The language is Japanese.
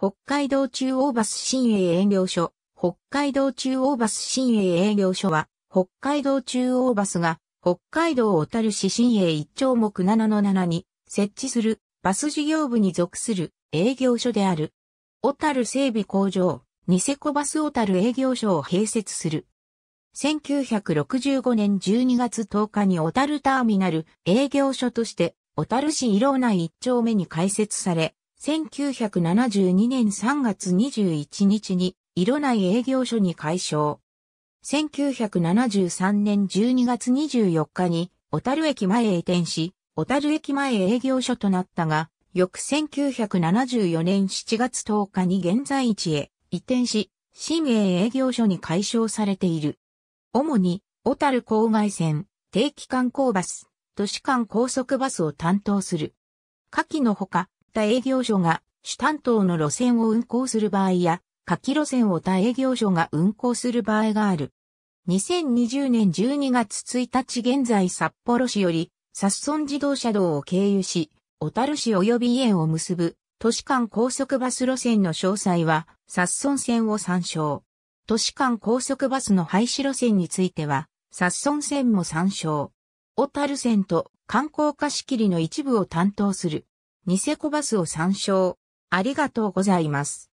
北海道中央バス新営営業所。北海道中央バス新営営業所は、北海道中央バスが、北海道小樽市新営一丁目7の7に設置するバス事業部に属する営業所である。小樽整備工場、ニセコバス小樽営業所を併設する。1965年12月10日に小樽ターミナル営業所として、小樽市色内一丁目に開設され、1972年3月21日に、色内営業所に解消。1973年12月24日に、小樽駅前へ移転し、小樽駅前営業所となったが、翌1974年7月10日に現在地へ移転し、新営営業所に解消されている。主に、小樽郊外線、定期観光バス、都市間高速バスを担当する。下記のほか、他営業所が主担当の路線を運行する場合や、夏季路線を他営業所が運行する場合がある。2020年12月1日現在札幌市より、札村自動車道を経由し、小樽市及び家を結ぶ、都市間高速バス路線の詳細は、札村線を参照。都市間高速バスの廃止路線については、札村線も参照。小樽線と観光貸し切りの一部を担当する。ニセコバスを参照。ありがとうございます。